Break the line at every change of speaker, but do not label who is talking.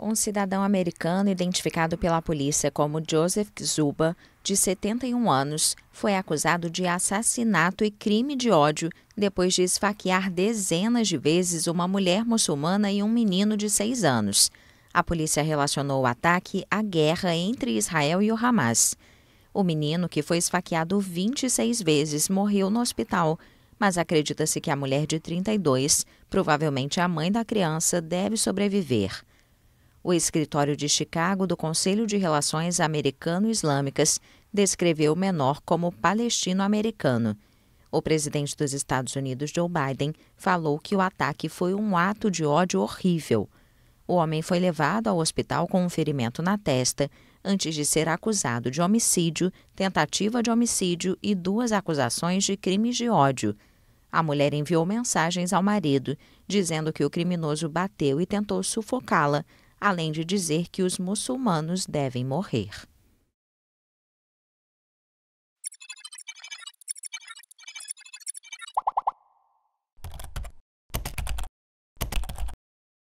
Um cidadão americano identificado pela polícia como Joseph Zuba, de 71 anos, foi acusado de assassinato e crime de ódio depois de esfaquear dezenas de vezes uma mulher muçulmana e um menino de 6 anos. A polícia relacionou o ataque à guerra entre Israel e o Hamas. O menino, que foi esfaqueado 26 vezes, morreu no hospital, mas acredita-se que a mulher de 32, provavelmente a mãe da criança, deve sobreviver. O escritório de Chicago do Conselho de Relações Americano-Islâmicas descreveu o menor como palestino-americano. O presidente dos Estados Unidos, Joe Biden, falou que o ataque foi um ato de ódio horrível. O homem foi levado ao hospital com um ferimento na testa antes de ser acusado de homicídio, tentativa de homicídio e duas acusações de crimes de ódio. A mulher enviou mensagens ao marido, dizendo que o criminoso bateu e tentou sufocá-la, além de dizer que os muçulmanos devem morrer.